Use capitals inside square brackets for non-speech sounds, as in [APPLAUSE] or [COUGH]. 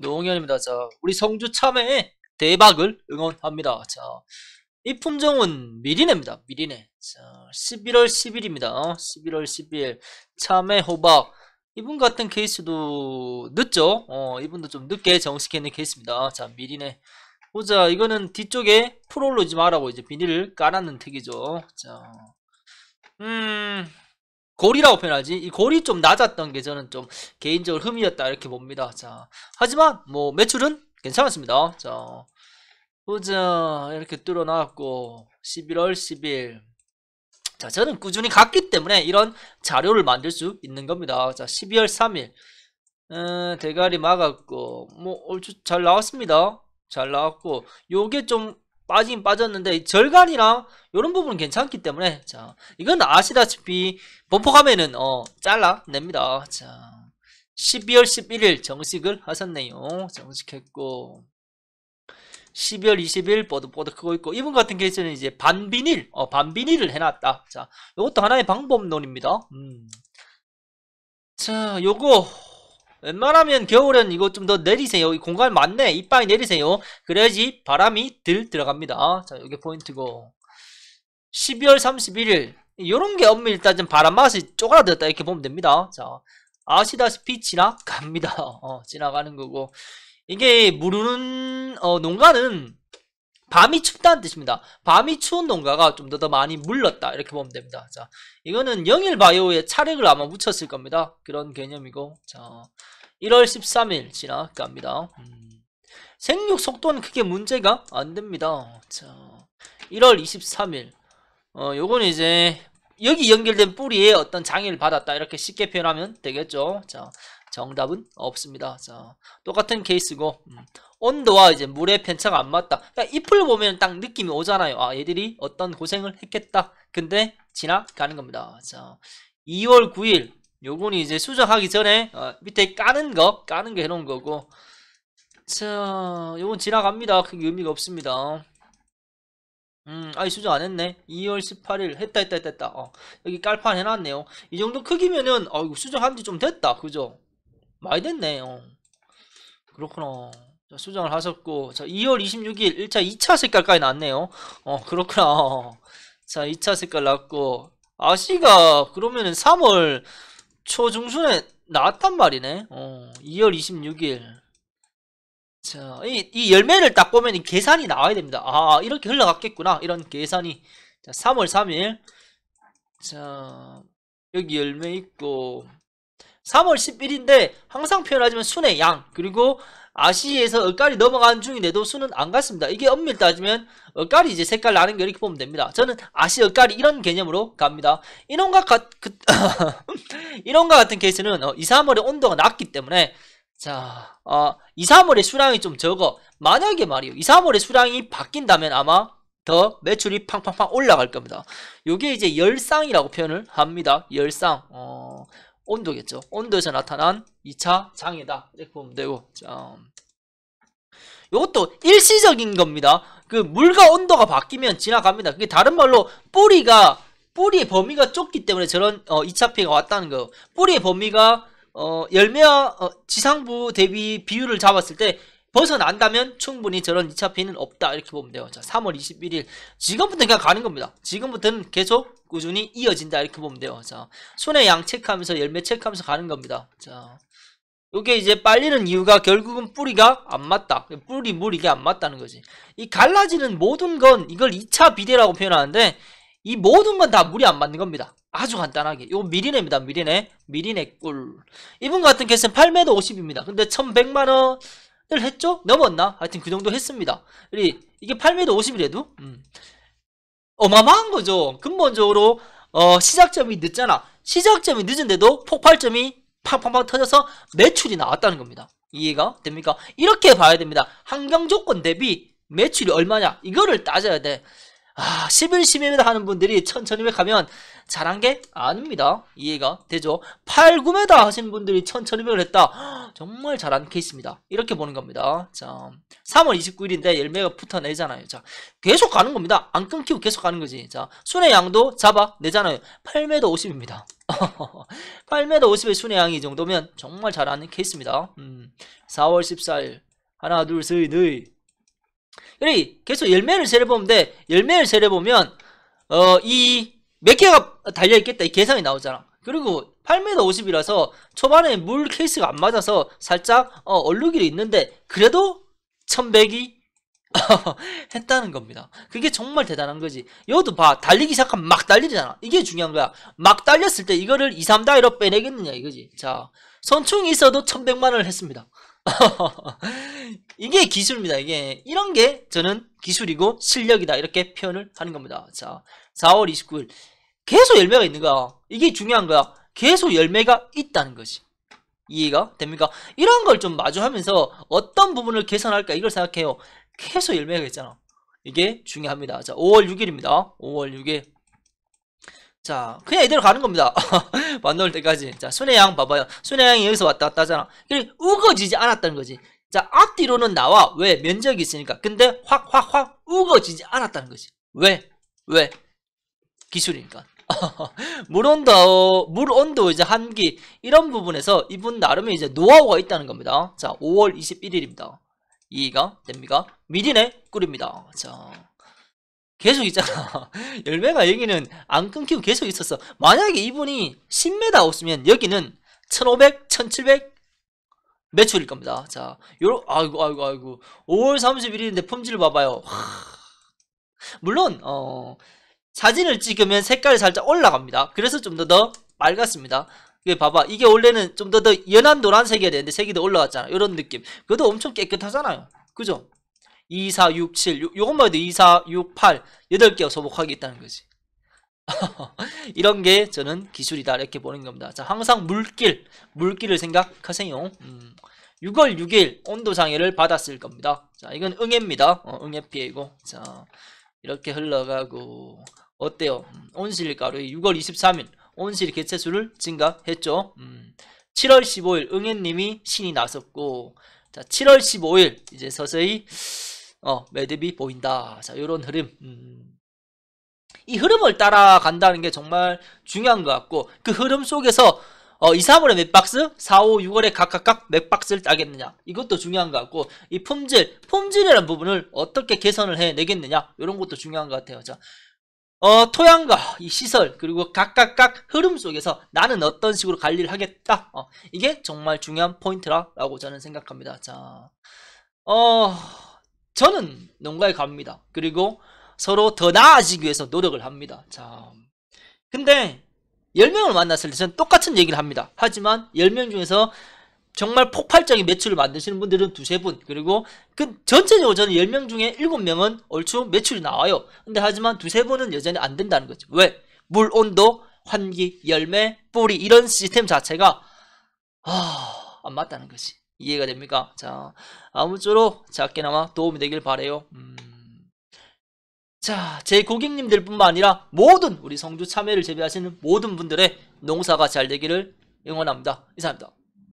농홍현입니다 자, 우리 성주 참외 대박을 응원합니다. 자, 이 품종은 미리네입니다. 미리네. 자, 11월 10일입니다. 11월 10일 참외 호박. 이분 같은 케이스도 늦죠? 어, 이분도 좀 늦게 정식했는 케이스입니다. 자, 미리네. 보자, 이거는 뒤쪽에 프롤로지 마라고 이제 비닐을 깔았는 택이죠 자, 음, 고리라고 표현하지 이 골이 좀 낮았던 게 저는 좀 개인적으로 흠이었다 이렇게 봅니다 자 하지만 뭐 매출은 괜찮았습니다 자 보자 이렇게 뚫어놨고 11월 10일 자 저는 꾸준히 갔기 때문에 이런 자료를 만들 수 있는 겁니다 자 12월 3일 음, 대가리 막았고 뭐 얼추 잘 나왔습니다 잘 나왔고 요게 좀 빠진 빠졌는데 절간이랑 이런 부분은 괜찮기 때문에 자 이건 아시다시피 번폭가면은어 잘라냅니다 자 12월 11일 정식을 하셨네요 정식했고 12월 20일 뽀득뽀득 크고 있고 이분 같은 케이스는 이제 반비닐 어 반비닐을 해놨다 자 이것도 하나의 방법론입니다 음. 자 요거 웬만하면 겨울엔 이거 좀 더 내리세요. 공간 맞네 이빨 내리세요. 그래야지 바람이 들 들어갑니다. 자, 여기 포인트고. 12월 31일. 이런게 없면 일단 바람 맛이 쪼그라들었다. 이렇게 보면 됩니다. 자, 아시다시피 지나갑니다. [LAUGHS] 어, 지나가는 거고. 이게 무르는, 어, 농가는 밤이 춥다는 뜻입니다. 밤이 추운 농가가 좀 더 더 많이 물렀다 이렇게 보면 됩니다. 자, 이거는 영일 바이오의 차력을 아마 묻혔을 겁니다. 그런 개념이고, 자, 1월 13일 지나갑니다. 음, 생육 속도는 크게 문제가 안 됩니다. 자, 1월 23일, 어, 요건 이제 여기 연결된 뿌리에 어떤 장애를 받았다 이렇게 쉽게 표현하면 되겠죠. 자, 정답은 없습니다. 자, 똑같은 케이스고 음, 온도와 이제 물의 편차가 안 맞다. 그러니 잎을 보면 딱 느낌이 오잖아요. 아, 얘들이 어떤 고생을 했겠다. 근데 지나가는 겁니다. 자, 2월 9일 요건 이제 수정하기 전에 어, 밑에 까는 거 까는 게 해놓은 거고 자, 요건 지나갑니다. 크게 의미가 없습니다. 음, 아니 수정 안 했네. 2월 18일 했다 했다 했다 했다. 어, 여기 깔판 해놨네요. 이 정도 크기면은 어, 수정한 지 좀 됐다. 그죠? 많이 됐네 요 어. 그렇구나 자, 수정을 하셨고 자 2월 26일 1차 2차 색깔까지 났네요 어 그렇구나 [LAUGHS] 자 2차 색깔 났고 아씨가 그러면은 3월 초중순에 나왔단 말이네 어 2월 26일 자, 이, 이 열매를 딱 보면 계산이 나와야 됩니다. 아, 이렇게 흘러갔겠구나. 이런 계산이. 자, 3월 3일. 자, 여기 열매 있고, 3월 1 1일인데 항상 표현하지만 순의 양 그리고 아시에서 엇갈이 넘어가는 중인데도 수는 안 갔습니다. 이게 엄밀 따지면 엇갈이 이제 색깔 나는 게 이렇게 보면 됩니다. 저는 아시 엇갈이 이런 개념으로 갑니다. 이놈과 같, 그, [LAUGHS] 이놈 같은 케이스는 2, 어, 3월에 온도가 낮기 때문에 자, 어, 2, 3월에 수량이 좀 적어. 만약에 말이요. 2, 3월에 수량이 바뀐다면 아마 더 매출이 팡팡팡 올라갈 겁니다. 요게 이제 열상이라고 표현을 합니다. 열상. 어, 온도겠죠. 온도에서 나타난 2차 장애다. 이렇게 보면 되고. 자, 이것도 음. 일시적인 겁니다. 그 물과 온도가 바뀌면 지나갑니다. 그게 다른 말로 뿌리가 뿌리의 범위가 좁기 때문에 저런 어, 2차 피해가 왔다는 거 뿌리의 범위가 어, 열매와 어, 지상부 대비 비율을 잡았을 때 벗어난다면 충분히 저런 2차 피해는 없다 이렇게 보면 돼요. 자, 3월 21일 지금부터 그냥 가는 겁니다. 지금부터는 계속 꾸준히 이어진다 이렇게 보면 돼요. 자, 손에양 체크하면서 열매 체크하면서 가는 겁니다. 자, 이게 이제 빨리는 이유가 결국은 뿌리가 안 맞다. 뿌리 물 이게 안 맞다는 거지. 이 갈라지는 모든 건 이걸 2차 비대라고 표현하는데 이 모든 건 다 물이 안 맞는 겁니다. 아주 간단하게. 요 미리네입니다. 미리네. 미리네 꿀. 이분 같은 케이스는 8m 50입니다. 근데 1100만원, 늘 했죠? 넘었나? 하여튼 그 정도 했습니다. 이게 8m 5 0이래도 음. 어마마한 거죠. 근본적으로 어, 시작점이 늦잖아. 시작점이 늦은데도 폭발점이 팡팡팡 터져서 매출이 나왔다는 겁니다. 이해가 됩니까? 이렇게 봐야 됩니다. 환경 조건 대비 매출이 얼마냐 이거를 따져야 돼. 아, 11, 입니다 하는 분들이 1200 하면 잘한 게 아닙니다. 이해가 되죠? 8, 9다 하신 분들이 1200을 했다. 정말 잘한 케이스입니다. 이렇게 보는 겁니다. 자, 3월 29일인데 열매가 붙어내잖아요. 자, 계속 가는 겁니다. 안 끊기고 계속 가는 거지. 자, 순의 양도 잡아내잖아요. 8매도 50입니다. 8매도 [LAUGHS] 50의 순의 양이 정도면 정말 잘하는 케이스입니다. 음, 4월 14일. 하나, 둘, 셋, 넷. 그래 계속 열매를 세려보면 돼 열매를 세려보면 어이몇 개가 달려있겠다 이 계산이 나오잖아 그리고 8m50이라서 초반에 물 케이스가 안 맞아서 살짝 어, 얼룩이 있는데 그래도 1100이 [LAUGHS] 했다는 겁니다 그게 정말 대단한 거지 여도 봐 달리기 시작하면 막 달리잖아 이게 중요한 거야 막 달렸을 때 이거를 2, 3다이로 빼내겠느냐 이거지 자 선충이 있어도 1100만원을 했습니다 [LAUGHS] 이게 기술입니다. 이게 이런 게 저는 기술이고 실력이다 이렇게 표현을 하는 겁니다. 자, 4월 29일 계속 열매가 있는 거야. 이게 중요한 거야. 계속 열매가 있다는 거지. 이해가 됩니까? 이런 걸 좀 마주하면서 어떤 부분을 개선할까 이걸 생각해요. 계속 열매가 있잖아. 이게 중요합니다. 자, 5월 6일입니다. 5월 6일. 자 그냥 이대로 가는 겁니다 [LAUGHS] 만나올 때까지 자 순회 양 봐봐요 순회 양이 여기서 왔다 갔다 하잖아 그리고 우거지지 않았다는 거지 자 앞뒤로는 나와 왜 면적이 있으니까 근데 확확확 우거지지 않았다는 거지 왜? 왜? 기술이니까 [LAUGHS] 물 온도, 물 온도 이제 한기 이런 부분에서 이분 나름의 이제 노하우가 있다는 겁니다. 자, 5월 21일입니다. 이해가 됩니까? 미리네 꿀입니다. 자. 계속 있잖아 [LAUGHS] 열매가 여기는 안 끊기고 계속 있었어 만약에 이분이 10m 없으면 여기는 1500, 1700 매출일 겁니다 자 요러, 아이고 아이고 아이고 5월 31일인데 품질 을 봐봐요 하... 물론 어 사진을 찍으면 색깔이 살짝 올라갑니다 그래서 좀 더더 맑았습니다 이게 봐봐 이게 원래는 좀 더 더 연한 노란색이어야 되는데 색이 더올라왔잖아 이런 느낌 그것도 엄청 깨끗하잖아요 그죠 2, 4, 6, 7 요, 것만 해도 2, 4, 6, 8 8개가 소복하게 있다는 거지 [LAUGHS] 이런 게 저는 기술이다 이렇게 보는 겁니다 자 항상 물길 물길을 생각하세요 음, 6월 6일 온도 장애를 받았을 겁니다 자 이건 응해입니다 어, 응해 피해고 자 이렇게 흘러가고 어때요 음, 온실가루의 6월 23일 온실 개체수를 증가했죠 음, 7월 15일 응해님이 신이 나섰고 자 7월 15일 이제 서서히 어, 매듭이 보인다. 자, 요런 흐름. 음. 이 흐름을 따라간다는 게 정말 중요한 것 같고 그 흐름 속에서 어, 2, 3월에 몇 박스, 4, 5, 6월에 각각각 몇 박스를 따겠느냐 이것도 중요한 것 같고 이 품질, 품질이라는 부분을 어떻게 개선을 해내겠느냐 이런 것도 중요한 것 같아요 자, 어, 토양과 이 시설 그리고 각각각 흐름 속에서 나는 어떤 식으로 관리를 하겠다 어, 이게 정말 중요한 포인트라고 저는 생각합니다 자, 어... 저는 농가에 갑니다. 그리고 서로 더 나아지기 위해서 노력을 합니다. 자, 근데 10명을 만났을 때 저는 똑같은 얘기를 합니다. 하지만 10명 중에서 정말 폭발적인 매출을 만드시는 분들은 두세 분 그리고 그 전체적으로 저는 10명 중에 7명은 얼추 매출이 나와요. 근데 하지만 두세 분은 여전히 안 된다는 거죠. 왜? 물 온도, 환기, 열매, 뿌리 이런 시스템 자체가 아, 안 맞다는 거지. 이해가 됩니까? 자, 아무쪼록 작게나마 도움이 되길 바래요. 음. 자, 제 고객님들 뿐만 아니라 모든 우리 성주 참여를 재배하시는 모든 분들의 농사가 잘 되기를 응원합니다. 이상입니다.